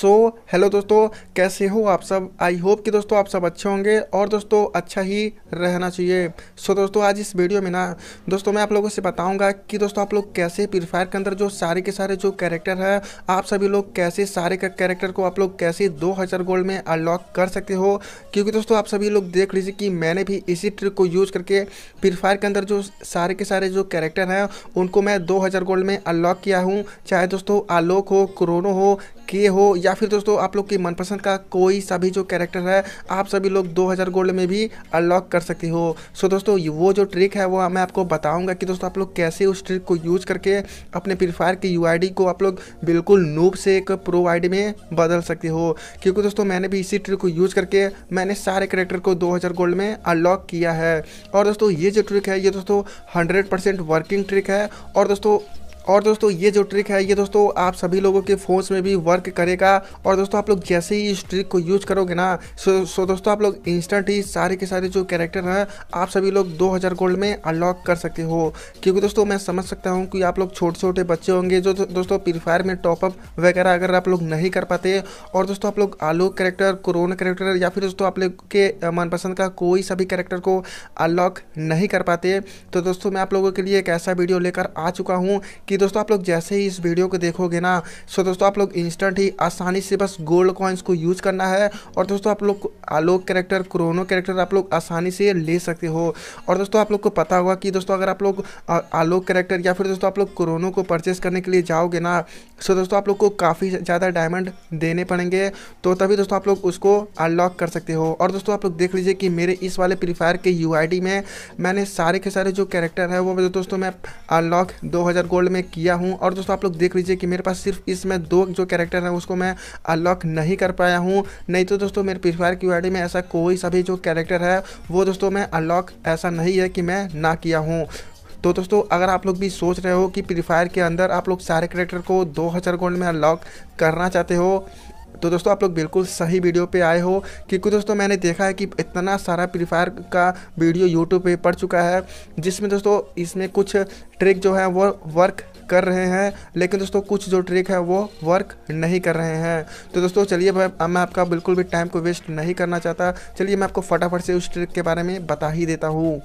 सो so, hello दोस्तों कैसे हो आप सब आई होप कि दोस्तों आप सब अच्छे होंगे और दोस्तों अच्छा ही रहना चाहिए सो so, दोस्तों आज इस वीडियो में ना दोस्तों मैं आप लोगों से बताऊंगा कि दोस्तों आप लोग कैसे प्री फायर के अंदर जो सारे के सारे जो कैरेक्टर है आप सभी लोग कैसे सारे का कैरेक्टर को आप लोग कैसे दो हज़ार गोल्ड में अनलॉक कर सकते हो क्योंकि दोस्तों आप सभी लोग देख लीजिए कि मैंने भी इसी ट्रिक को यूज़ करके फ्री फायर के अंदर जो सारे के सारे जो कैरेक्टर हैं उनको मैं दो गोल्ड में अनलॉक किया हूँ चाहे दोस्तों आलोक हो क्रोनो हो के हो या फिर दोस्तों आप लोग के मनपसंद का कोई सा भी जो कैरेक्टर है आप सभी लोग 2000 गोल्ड में भी अनलॉक कर सकते हो सो दोस्तों वो जो ट्रिक है वो मैं आपको बताऊंगा कि दोस्तों आप लोग कैसे उस ट्रिक को यूज़ करके अपने फ्री फायर की यू को आप लोग बिल्कुल नूब से एक प्रो आई में बदल सकते हो क्योंकि दोस्तों मैंने भी इसी ट्रिक को यूज़ करके मैंने सारे करेक्टर को दो गोल्ड में अनलॉक किया है और दोस्तों ये जो ट्रिक है ये दोस्तों हंड्रेड वर्किंग ट्रिक है और दोस्तों और दोस्तों ये जो ट्रिक है ये दोस्तों आप सभी लोगों के फ़ोन्स में भी वर्क करेगा और दोस्तों आप लोग जैसे ही इस ट्रिक को यूज करोगे ना सो सो दोस्तों आप लोग इंस्टेंट ही सारे के सारे जो कैरेक्टर हैं आप सभी लोग 2000 गोल्ड में अनलॉक कर सकते हो क्योंकि दोस्तों मैं समझ सकता हूँ कि आप लोग छोटे छोटे बच्चे होंगे जो दोस्तों फ्री फायर में टॉपअप वगैरह अगर आप लोग नहीं कर पाते और दोस्तों आप लोग आलोक कैरेक्टर कोरोना कैरेक्टर या फिर दोस्तों आप लोग के मनपसंद का कोई सा भी को अनलॉक नहीं कर पाते तो दोस्तों मैं आप लोगों के लिए एक ऐसा वीडियो लेकर आ चुका हूँ कि कि दोस्तों आप लोग जैसे ही इस वीडियो को देखोगे ना सो दोस्तों आप लोग इंस्टेंट ही आसानी से बस गोल्ड कॉइन्स को यूज़ करना है और दोस्तों आप लोग आलोक कैरेक्टर क्रोनो कैरेक्टर आप लोग आसानी से ले सकते हो और दोस्तों आप लोग को पता होगा कि दोस्तों अगर आप लोग आलोक कैरेक्टर या फिर दोस्तों आप लोग क्रोनो को परचेस करने के लिए जाओगे ना सो दोस्तों आप लोग को काफ़ी ज़्यादा डायमंड देने पड़ेंगे तो तभी दोस्तों आप लोग उसको अनलॉक कर सकते हो और दोस्तों आप लोग देख लीजिए कि मेरे इस वाले फ्री फायर के यू में मैंने सारे के सारे जो कैरेक्टर है वो दोस्तों मैं अनलॉक दो गोल्ड में किया हूँ और दोस्तों आप लोग देख लीजिए कि मेरे पास सिर्फ इसमें दो जो कैरेक्टर हैं उसको मैं अनलॉक नहीं कर पाया हूँ नहीं तो दोस्तों मेरे फायर की वाडी में ऐसा कोई सा भी जो कैरेक्टर है वो दोस्तों मैं अनलॉक ऐसा नहीं है कि मैं ना किया हूँ तो दोस्तों अगर आप लोग भी सोच रहे हो कि फ्री फायर के अंदर आप लोग सारे करेक्टर को दो गोल्ड में अनलॉक करना चाहते हो तो दोस्तों आप लोग बिल्कुल सही वीडियो पे आए हो क्योंकि दोस्तों मैंने देखा है कि इतना सारा फ्री फायर का वीडियो यूट्यूब पे पड़ चुका है जिसमें दोस्तों इसमें कुछ ट्रिक जो है वो वर्क कर रहे हैं लेकिन दोस्तों कुछ जो ट्रिक है वो वर्क नहीं कर रहे हैं तो दोस्तों चलिए मैं आपका बिल्कुल भी टाइम को वेस्ट नहीं करना चाहता चलिए मैं आपको फटाफट से उस ट्रिक के बारे में बता ही देता हूँ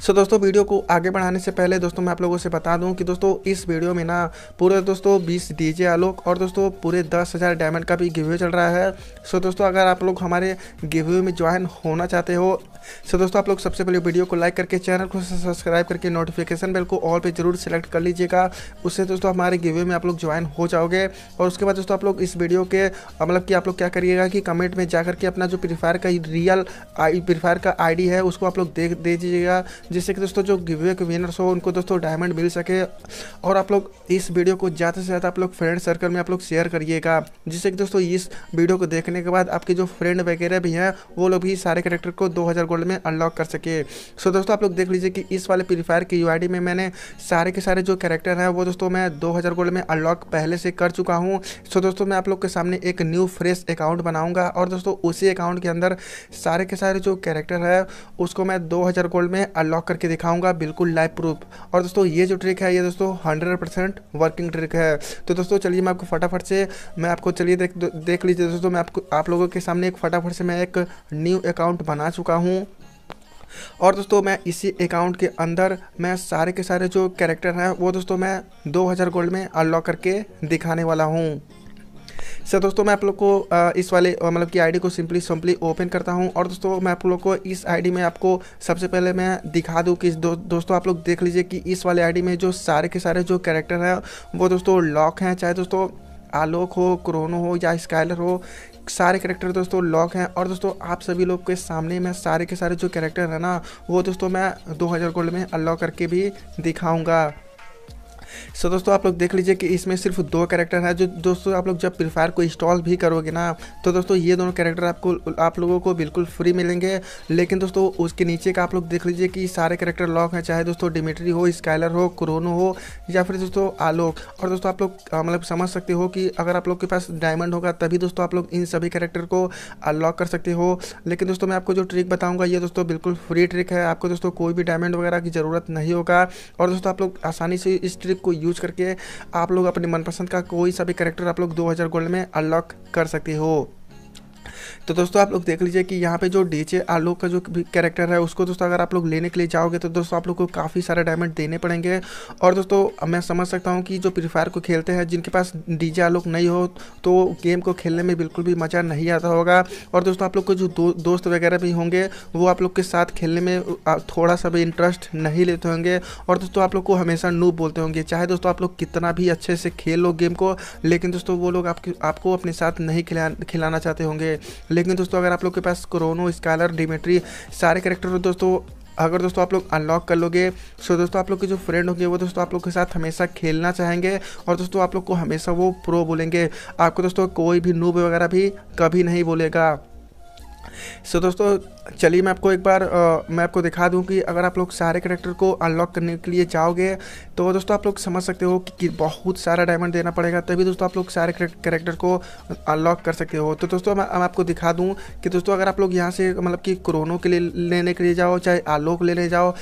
सो so, दोस्तों वीडियो को आगे बढ़ाने से पहले दोस्तों मैं आप लोगों से बता दूं कि दोस्तों इस वीडियो में ना पूरे दोस्तों 20 डीजे आलोक और दोस्तों पूरे दस हज़ार डायमंड का भी गिव्यू चल रहा है सो so, दोस्तों अगर आप लोग हमारे गिव्यू में ज्वाइन होना चाहते हो सो so, दोस्तों आप लोग सबसे पहले वीडियो को लाइक करके चैनल को सब्सक्राइब करके नोटिफिकेशन बेल को ऑल पे जरूर सेलेक्ट कर लीजिएगा उससे दोस्तों हमारे गिवे में आप लोग ज्वाइन हो जाओगे और उसके बाद दोस्तों आप लोग इस वीडियो के मतलब कि आप लोग क्या करिएगा कि कमेंट में जा करके अपना जो प्रीफायर का रियल प्रीफायर का आई है उसको आप लोग देख दीजिएगा जिससे कि दोस्तों जो गिवे के विनर्स हो उनको दोस्तों डायमंड मिल सके और आप लोग इस वीडियो को ज़्यादा से ज़्यादा आप लोग फ्रेंड सर्कल में आप लोग शेयर करिएगा जिससे कि दोस्तों इस वीडियो को देखने के बाद आपके जो फ्रेंड वगैरह भी हैं वो लोग भी सारे करेक्टर को दो हज़ार वर्ल्ड में अनलॉक कर सके सो दोस्तों आप लोग देख लीजिए कि इस वाले फ्री की यू में मैंने सारे के सारे जो कैरेक्टर हैं वो दोस्तों मैं दो गोल्ड में अनलॉक पहले से कर चुका हूँ सो दोस्तों मैं आप लोग के सामने एक न्यू फ्रेश अकाउंट बनाऊँगा और दोस्तों उसी अकाउंट के अंदर सारे के सारे जो कैरेक्टर है उसको मैं दो गोल्ड में अनलॉक करके दिखाऊँगा बिल्कुल लाइव प्रूफ और दोस्तों ये जो ट्रिक है ये दोस्तों हंड्रेड वर्किंग ट्रिक है तो दोस्तों चलिए मैं आपको फटाफट से मैं आपको चलिए देख देख लीजिए दोस्तों मैं आपको आप लोगों के सामने एक फटाफट से मैं एक न्यू अकाउंट बना चुका हूँ और दोस्तों मैं इसी अकाउंट के अंदर मैं सारे के सारे जो कैरेक्टर हैं वो दोस्तों मैं 2000 गोल्ड में अनलॉक करके दिखाने वाला हूँ सर दोस्तों मैं आप लोग को इस वाले मतलब कि आईडी को सिंपली सिंपली ओपन करता हूं और दोस्तों मैं आप लोग को इस आईडी में आपको सबसे पहले मैं दिखा दूं कि दो, दोस्तों आप लोग देख लीजिए कि इस वाले आईडी में जो सारे के सारे जो कैरेक्टर हैं वो दोस्तों लॉक हैं चाहे दोस्तों आलोक हो क्रोनो हो या स्काइलर हो सारे करेक्टर दोस्तों लॉक हैं और दोस्तों आप सभी लोग के सामने मैं सारे के सारे जो करेक्टर हैं ना वो दोस्तों मैं 2000 गोल्ड में अनलॉक करके भी दिखाऊंगा सो so, दोस्तों आप लोग देख लीजिए कि इसमें सिर्फ दो कैरेक्टर है जो दोस्तों आप लोग जब फ्री फायर को इंस्टॉल भी करोगे ना तो दोस्तों ये दोनों कैरेक्टर आपको आप लोगों को बिल्कुल फ्री मिलेंगे लेकिन दोस्तों उसके नीचे का आप लोग देख लीजिए कि सारे कैरेक्टर लॉक हैं चाहे दोस्तों डिमिट्री हो स्काइलर हो क्रोनो हो या फिर दोस्तों आलोक और दोस्तों आप लोग मतलब समझ सकते हो कि अगर आप लोग के पास डायमंड होगा तभी दोस्तों आप लोग इन सभी कैरेक्टर को अनलॉक कर सकते हो लेकिन दोस्तों मैं आपको जो ट्रिक बताऊँगा ये दोस्तों बिल्कुल फ्री ट्रिक है आपको दोस्तों कोई भी डायमंड वगैरह की ज़रूरत नहीं होगा और दोस्तों आप लोग आसानी से इस ट्रिक लॉजिक को यूज करके आप लोग अपने मनपसंद का कोई सा भी करेक्टर आप लोग 2000 गोल्ड में अनलॉक कर सकते हो तो दोस्तों आप लोग देख लीजिए कि यहाँ पे जो डीजे आलोक का जो कैरेक्टर है उसको दोस्तों अगर आप लोग लेने के लिए जाओगे तो दोस्तों आप लोग को काफ़ी सारे डायमंड देने पड़ेंगे और दोस्तों मैं समझ सकता हूँ कि जो फ्री फायर को खेलते हैं जिनके पास डीजे आलोक नहीं हो तो गेम को खेलने में बिल्कुल भी मज़ा नहीं आता होगा और दोस्तों आप लोग के जो दो, दोस्त वगैरह भी होंगे वो आप लोग के साथ खेलने में थोड़ा सा भी इंटरेस्ट नहीं लेते होंगे और दोस्तों आप लोग को हमेशा नूब बोलते होंगे चाहे दोस्तों आप लोग कितना भी अच्छे से खेल लो गेम को लेकिन दोस्तों वो लोग आपके आपको अपने साथ नहीं खिला खिलाना चाहते होंगे लेकिन दोस्तों अगर आप लोग के पास क्रोनो स्कालर डिमेट्री सारे करेक्टर हो दोस्तों अगर दोस्तों आप लोग अनलॉक कर लोगे सो दोस्तों आप लोग के जो फ्रेंड होंगे वो दोस्तों आप लोग के साथ हमेशा खेलना चाहेंगे और दोस्तों आप लोग को हमेशा वो प्रो बोलेंगे आपको दोस्तों कोई भी नूब वगैरह भी कभी नहीं बोलेगा सो so, दोस्तों चलिए मैं आपको एक बार आ, मैं आपको दिखा दूं कि अगर आप लोग सारे करेक्टर को अनलॉक करने के लिए जाओगे तो दोस्तों आप लोग समझ सकते हो कि, कि बहुत सारा डायमंड देना पड़ेगा तभी दोस्तों आप लोग सारे करेक्टर को अनलॉक कर सकते हो तो दोस्तों मैं आपको दिखा दूँ कि दोस्तों अगर आप लोग यहाँ से मतलब कि क्रोनो के लिए लेने के लिए जाओ चाहे आलोक लेने जाओ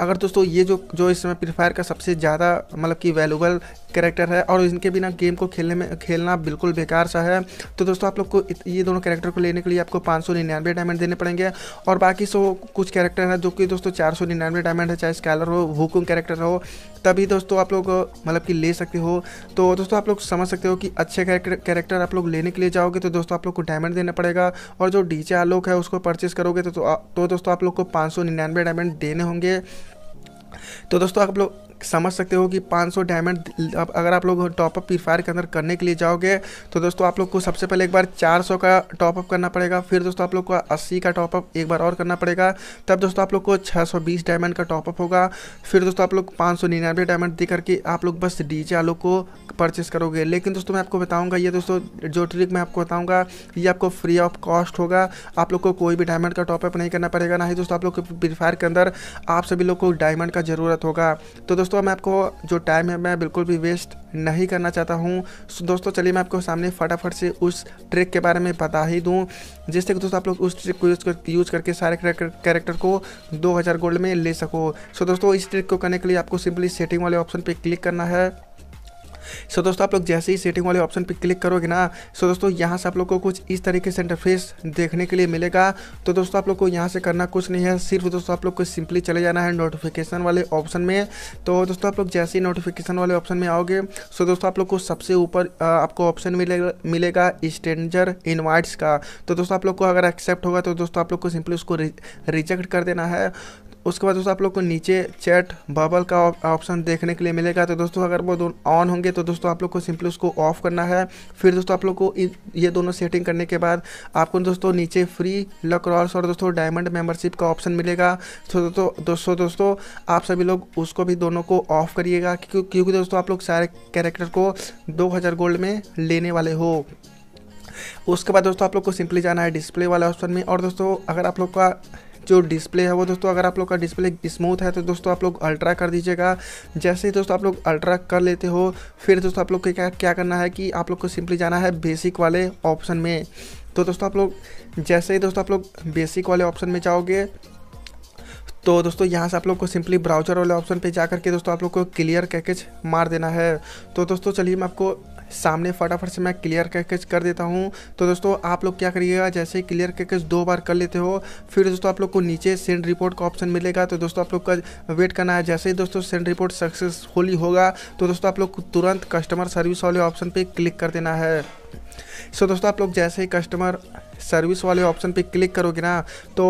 अगर दोस्तों ये जो जो इस समय फ्री फायर का सबसे ज़्यादा मतलब कि वैल्यूबल करेक्टर है और इनके बिना गेम को खेलने में खेलना बिल्कुल बेकार सा है तो दोस्तों आप लोग को ये दोनों कैरेक्टर को लेने के लिए आपको पाँच सौ निन्यानवे डायमंड देने पड़ेंगे और बाकी सो कुछ कैरेक्टर हैं जो कि दोस्तों चार सौ निन्यानवे डायमंड है चाहे स्कैलर हो हुकुम कैरेक्टर हो तभी दोस्तों आप लोग मतलब कि ले सकते हो तो दोस्तों आप लोग समझ सकते हो कि अच्छे कैरेक्टर आप लोग लेने के लिए जाओगे तो दोस्तों आप लोग को डायमंड देना पड़ेगा और जो डीचे आलोक है उसको परचेस करोगे तो, तो तो दोस्तों आप लोग को पाँच सौ निन्यानवे डायमंड देने होंगे तो दोस्तों आप लोग समझ सकते हो कि 500 डायमंड अगर आप लोग टॉपअप फ्री फायर के अंदर करने के लिए जाओगे तो दोस्तों आप लोग को सबसे पहले एक बार 400 का टॉपअप करना पड़ेगा फिर दोस्तों आप लोग को 80 का टॉपअप एक बार और करना पड़ेगा तब दोस्तों आप लोग को 620 डायमंड का टॉपअप होगा फिर दोस्तों आप लोग पाँच डायमंड दे करके आप लोग बस डी जे को परचेस करोगे लेकिन दोस्तों मैं आपको बताऊँगा ये दोस्तों जो ट्रिक मैं आपको बताऊँगा ये आपको फ्री ऑफ कॉस्ट होगा आप लोग को कोई भी डायमंड का टॉपअप नहीं करना पड़ेगा ना ही दोस्तों आप लोग को फ्री फायर के अंदर आप सभी लोग को डायमंड का ज़रूरत होगा तो दोस्तों मैं आपको जो टाइम है मैं बिल्कुल भी वेस्ट नहीं करना चाहता हूँ दोस्तों चलिए मैं आपको सामने फटाफट से उस ट्रिक के बारे में बता ही दूँ जिससे कि दोस्तों आप लोग उस ट्रिक को यूज़ कर यूज़ करके सारे कैरेक्टर को 2000 गोल्ड में ले सको सो दोस्तों इस ट्रिक को करने के लिए आपको सिंपली सेटिंग वाले ऑप्शन पर क्लिक करना है सो दोस्तों आप लोग जैसे ही सेटिंग वाले ऑप्शन पर क्लिक करोगे ना सो दोस्तों यहाँ से आप लोग को कुछ इस तरीके से इंटरफेस देखने के लिए मिलेगा तो दोस्तों आप लोग को यहाँ से करना कुछ नहीं है सिर्फ दोस्तों आप लोग को सिंपली चले जाना है नोटिफिकेशन वाले ऑप्शन में तो दोस्तों आप लोग जैसे ही नोटिफिकेशन वाले ऑप्शन में आओगे सो दोस्तों आप लोग को सबसे ऊपर आपको ऑप्शन मिलेगा मिलेगा इन्वाइट्स का तो दोस्तों आप लोग को अगर एक्सेप्ट होगा तो दोस्तों आप लोग को सिंपली उसको रिजेक्ट कर देना है उसके बाद दोस्तों आप लोग को नीचे चैट बबल का ऑप्शन देखने के लिए मिलेगा तो दोस्तों अगर वो ऑन होंगे तो दोस्तों आप लोग को सिंपली उसको ऑफ करना है फिर दोस्तों आप लोग को ये दोनों सेटिंग करने के बाद आपको दोस्तों नीचे फ्री लक्रॉस और दोस्तों डायमंड मेंबरशिप का ऑप्शन मिलेगा तो दोस्तों दोस्तों दोस्तों आप सभी लोग उसको भी दोनों को ऑफ करिएगा क्योंकि दोस्तों आप लोग सारे कैरेक्टर को हजार गोल्ड में लेने वाले हो उसके बाद दोस्तों आप लोग को सिंपली जाना है डिस्प्ले वाले ऑप्शन में और दोस्तों अगर आप लोग का जो डिस्प्ले है वो दोस्तों अगर आप लोग का डिस्प्ले स्मूथ है तो दोस्तों आप लोग अल्ट्रा कर दीजिएगा जैसे ही दोस्तों आप लोग अल्ट्रा कर लेते हो फिर दोस्तों आप लोग को क्या क्या करना है कि आप लोग को सिंपली जाना है बेसिक वाले ऑप्शन में तो दोस्तों आप लोग जैसे ही दोस्तों आप लोग बेसिक वाले ऑप्शन में जाओगे तो दोस्तों यहाँ से आप लोग को सिंपली ब्राउजर वाले ऑप्शन पे जा करके दोस्तों आप लोग को क्लियर कैकेज मार देना है तो दोस्तों चलिए मैं आपको सामने फटाफट से मैं क्लियर कैकेज कर देता हूँ तो दोस्तों आप लोग क्या करिएगा जैसे क्लियर कैकेज दो बार कर लेते हो फिर दोस्तों आप लोग को नीचे सेंड रिपोर्ट का ऑप्शन मिलेगा तो दोस्तों आप लोग का वेट करना है जैसे ही दोस्तों सेंड रिपोर्ट सक्सेसफुली होगा तो दोस्तों आप लोग तुरंत कस्टमर सर्विस वाले ऑप्शन पर क्लिक कर देना है सो so, दोस्तों आप लोग जैसे ही कस्टमर सर्विस वाले ऑप्शन पे क्लिक करोगे ना तो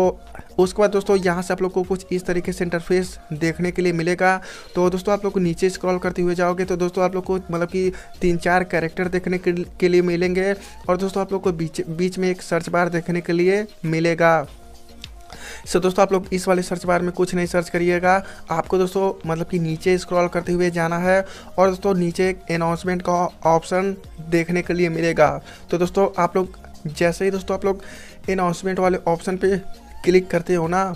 उसके बाद दोस्तों यहाँ से आप लोग को कुछ इस तरीके से इंटरफेस देखने के लिए मिलेगा तो दोस्तों आप लोग को नीचे स्क्रॉल करते हुए जाओगे तो दोस्तों आप लोग को मतलब कि तीन चार कैरेक्टर देखने के लिए मिलेंगे और दोस्तों आप लोग को बीच बीच में एक सर्च बार देखने के लिए मिलेगा सो so, दोस्तों आप लोग इस वाले सर्च बार में कुछ नहीं सर्च करिएगा आपको दोस्तों मतलब कि नीचे स्क्रॉल करते हुए जाना है और दोस्तों नीचे एक अनाउंसमेंट का ऑप्शन देखने के लिए मिलेगा तो दोस्तों आप लोग जैसे ही दोस्तों आप लोग अनाउंसमेंट वाले ऑप्शन पे क्लिक करते हो ना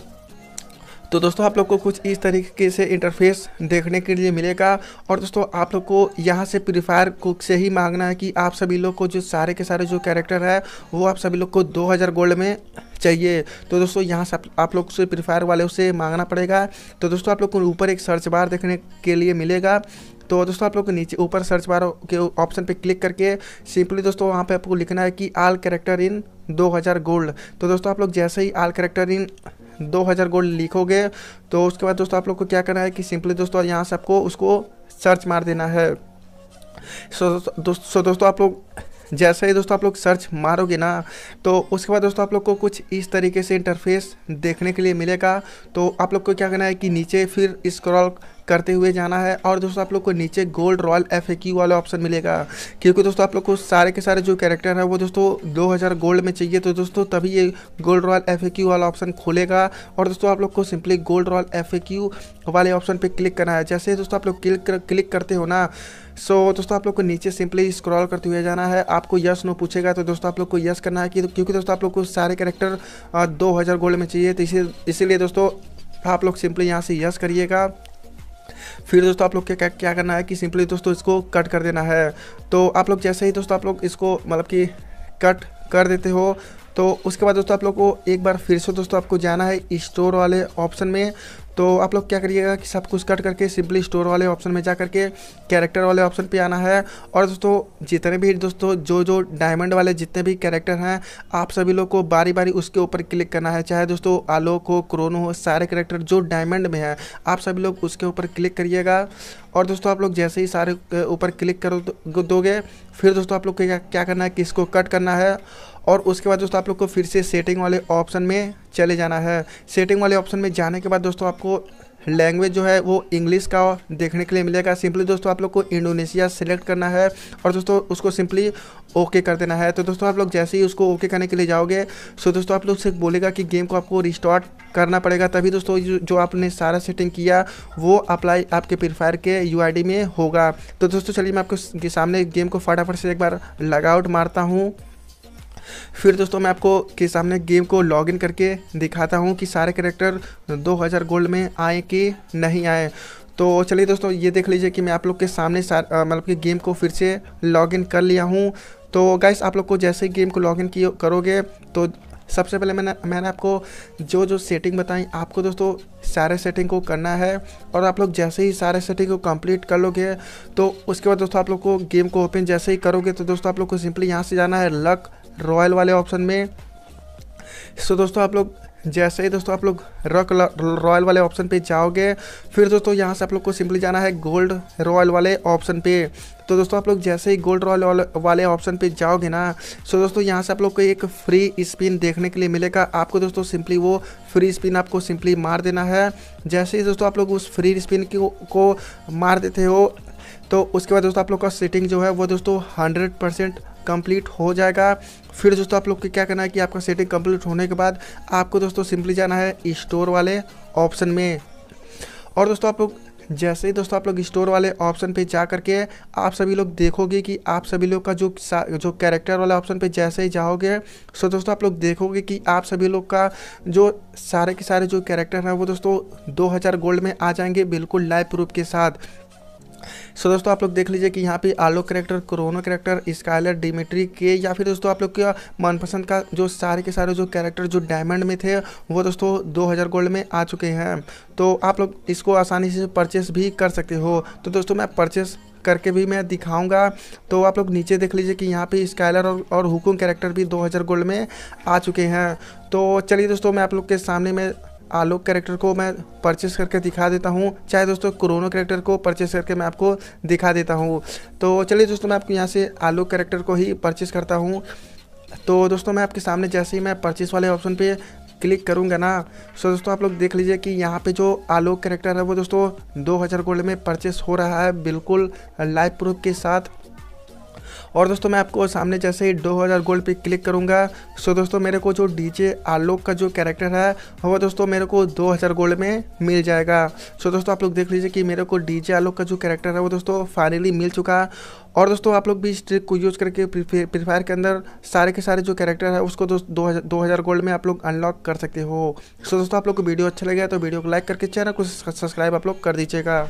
तो दोस्तों आप लोग को कुछ इस तरीके से इंटरफेस देखने के लिए मिलेगा और दोस्तों आप लोग को यहाँ से प्री फायर को से ही मांगना है कि आप सभी लोग को जो सारे के सारे जो कैरेक्टर है वो आप सभी लोग को 2000 गोल्ड में चाहिए तो दोस्तों यहाँ से आप लोग से प्री फायर वाले से मांगना पड़ेगा तो दोस्तों आप लोग को ऊपर एक सर्च बार देखने के लिए मिलेगा तो दोस्तों आप लोग को नीचे ऊपर सर्च बार के ऑप्शन पे क्लिक करके सिंपली दोस्तों वहाँ पे आपको लिखना है कि आल करेक्टर इन 2000 गोल्ड तो दोस्तों आप लोग जैसे ही आल करेक्टर इन 2000 गोल्ड लिखोगे तो उसके बाद दोस्तों आप लोग को क्या करना है कि सिंपली दोस्तों यहाँ से आपको उसको सर्च मार देना है सो दोस्तों सो दोस्तों आप लोग जैसे ही दोस्तों आप लोग सर्च मारोगे ना तो उसके बाद दोस्तों आप लोग को कुछ इस तरीके से इंटरफेस देखने के लिए मिलेगा तो आप लोग को क्या करना है कि नीचे फिर स्क्रॉल करते हुए जाना है और दोस्तों आप लोग को नीचे गोल्ड रॉयल एफ वाला ऑप्शन मिलेगा क्योंकि दोस्तों आप लोग को सारे के सारे जो कैरेक्टर हैं वो दोस्तों 2000 गोल्ड में चाहिए तो दोस्तों तभी ये गोल्ड रॉयल एफ वाला ऑप्शन खोलेगा और दोस्तों आप लोग को सिंपली गोल्ड रॉयल एफ वाले ऑप्शन पर क्लिक करना है जैसे दोस्तों आप लोग क्लिक कर, क्लिक करते हो ना सो so, दोस्तों आप लोग को नीचे सिंपली स्क्रॉल करते हुए जाना है आपको यस नो पूछेगा तो दोस्तों आप लोग को यस करना है कि क्योंकि दोस्तों आप लोग को सारे कैरेक्टर 2000 गोल्ड में चाहिए तो इसी इसीलिए दोस्तों आप लोग सिंपली यहाँ से यस करिएगा फिर दोस्तों आप लोग क्या क्या, करना है कि सिंपली दोस्तों इसको कट कर देना है तो आप लोग जैसे ही दोस्तों आप लोग इसको मतलब कि कट कर देते हो तो उसके बाद दोस्तों आप लोग को एक बार फिर से दोस्तों आपको जाना है स्टोर वाले ऑप्शन में तो आप लोग क्या करिएगा कि सब कुछ कट करके सिंपली स्टोर वाले ऑप्शन में जा करके कैरेक्टर वाले ऑप्शन पे आना है और दोस्तों जितने भी दोस्तों जो जो डायमंड वाले जितने भी कैरेक्टर हैं आप सभी लोग को बारी बारी उसके ऊपर क्लिक करना है चाहे दोस्तों आलोक हो क्रोनो हो सारे करेक्टर जो डायमंड में हैं आप सभी लोग उसके ऊपर क्लिक करिएगा और दोस्तों आप लोग जैसे ही सारे ऊपर क्लिक कर तो, दोगे फिर दोस्तों आप लोग को क्या, क्या करना है किसको कट करना है और उसके बाद दोस्तों आप लोग को फिर से सेटिंग वाले ऑप्शन में चले जाना है सेटिंग वाले ऑप्शन में जाने के बाद दोस्तों आपको लैंग्वेज जो है वो इंग्लिश का देखने के लिए मिलेगा सिंपली दोस्तों आप लोग को इंडोनेशिया सेलेक्ट करना है और दोस्तों उसको सिंपली ओके कर देना है तो दोस्तों आप लोग जैसे ही उसको ओके करने के लिए जाओगे सो दोस्तों आप लोग से बोलेगा कि गेम को आपको रिस्टार्ट करना पड़ेगा तभी दोस्तों जो आपने सारा सेटिंग किया वो अप्लाई आपके प्रीफायर के यू में होगा तो दोस्तों चलिए मैं आपको सामने गेम को फटाफट से एक बार लगआउट मारता हूँ फिर दोस्तों मैं आपको के सामने गेम को लॉगिन करके दिखाता हूँ कि सारे करेक्टर 2000 गोल्ड में आए कि नहीं आए तो चलिए दोस्तों ये देख लीजिए कि मैं आप लोग के सामने मतलब कि गेम को फिर से लॉगिन कर लिया हूँ तो गाइस आप लोग को जैसे ही गेम को लॉगिन करोगे तो सबसे पहले मैंने मैंने आपको जो जो सेटिंग बताई आपको दोस्तों सारे सेटिंग को करना है और आप लोग जैसे ही सारे सेटिंग को कंप्लीट कर लोगे तो उसके बाद दोस्तों आप लोग को गेम को ओपन जैसे ही करोगे तो दोस्तों आप लोग को सिंपली यहाँ से जाना है लक रॉयल वाले ऑप्शन में सो दोस्तों आप लोग जैसे ही दोस्तों आप लोग रॉक रॉयल वाले ऑप्शन पे जाओगे फिर दोस्तों यहाँ से आप लोग को सिंपली जाना है गोल्ड रॉयल वाले ऑप्शन पे तो दोस्तों आप लोग जैसे ही गोल्ड रॉयल वाले ऑप्शन पे जाओगे ना सो दोस्तों यहाँ से आप लोग को एक फ्री स्पिन देखने के लिए मिलेगा आपको दोस्तों सिंपली वो फ्री स्पिन आपको सिंपली मार देना है जैसे ही दोस्तों आप लोग उस फ्री स्पिन को, को मार देते हो तो उसके बाद दोस्तों आप लोग का सेटिंग जो है वो दोस्तों हंड्रेड परसेंट कंप्लीट हो जाएगा फिर दोस्तों आप लोग को क्या करना है कि आपका सेटिंग कंप्लीट होने के बाद आपको दोस्तों सिंपली जाना है स्टोर वाले ऑप्शन में और दोस्तों आप लोग जैसे ही दोस्तों आप लोग स्टोर वाले ऑप्शन पे जा करके आप सभी लोग देखोगे कि आप सभी लोग का जो जो कैरेक्टर वाला ऑप्शन पे जैसे ही जाओगे सो दोस्तों आप लोग देखोगे कि आप सभी लोग का जो सारे के सारे जो कैरेक्टर हैं वो दोस्तों 2000 गोल्ड में आ जाएंगे बिल्कुल लाइव प्रूफ के साथ सो so, दोस्तों आप लोग देख लीजिए कि यहाँ पे आलो character Chrono character Skyler Dimitri के या फिर दोस्तों आप लोग के मनपसंद का जो सारे के सारे जो कैरेक्टर जो डायमंड में थे वो दोस्तों 2000 गोल्ड में आ चुके हैं तो आप लोग इसको आसानी से परचेस भी कर सकते हो तो दोस्तों मैं परचेस करके भी मैं दिखाऊंगा तो आप लोग नीचे देख लीजिए कि यहाँ पे स्काइलर और, और हुकुम कैरेक्टर भी 2000 गोल्ड में आ चुके हैं तो चलिए दोस्तों मैं आप लोग के सामने में आलोक कैरेक्टर को मैं परचेस करके दिखा देता हूँ चाहे दोस्तों क्रोनो कैरेक्टर को परचेस करके मैं आपको दिखा देता हूँ तो चलिए दोस्तों मैं आपको यहाँ से आलोक कैरेक्टर को ही परचेस करता हूँ तो दोस्तों मैं आपके सामने जैसे ही मैं परचेस वाले ऑप्शन पर क्लिक करूँगा ना सो दोस्तों आप लोग देख लीजिए कि यहाँ पे जो आलोक कैरेक्टर है वो दोस्तों दो हज़ार गोल्ड में परचेस हो रहा है बिल्कुल लाइव प्रूफ के साथ और दोस्तों मैं आपको सामने जैसे ही 2000 गोल्ड पे क्लिक करूँगा सो दोस्तों मेरे को जो डीजे आलोक का जो कैरेक्टर है वो दोस्तों मेरे को 2000 गोल्ड में मिल जाएगा सो दोस्तों आप लोग देख लीजिए कि मेरे को डीजे आलोक का जो कैरेक्टर है वो दोस्तों फाइनली मिल चुका और दोस्तों आप लोग भी इस ट्रिक को यूज़ करके फ्री फायर के अंदर सारे के सारे जो कैरेक्टर है उसको दोस्त दो हज़ार गोल्ड में आप लोग अनलॉक कर सकते हो सो दोस्तों आप लोग को वीडियो अच्छा लगे तो वीडियो को लाइक करके चैनल को सब्सक्राइब आप लोग कर दीजिएगा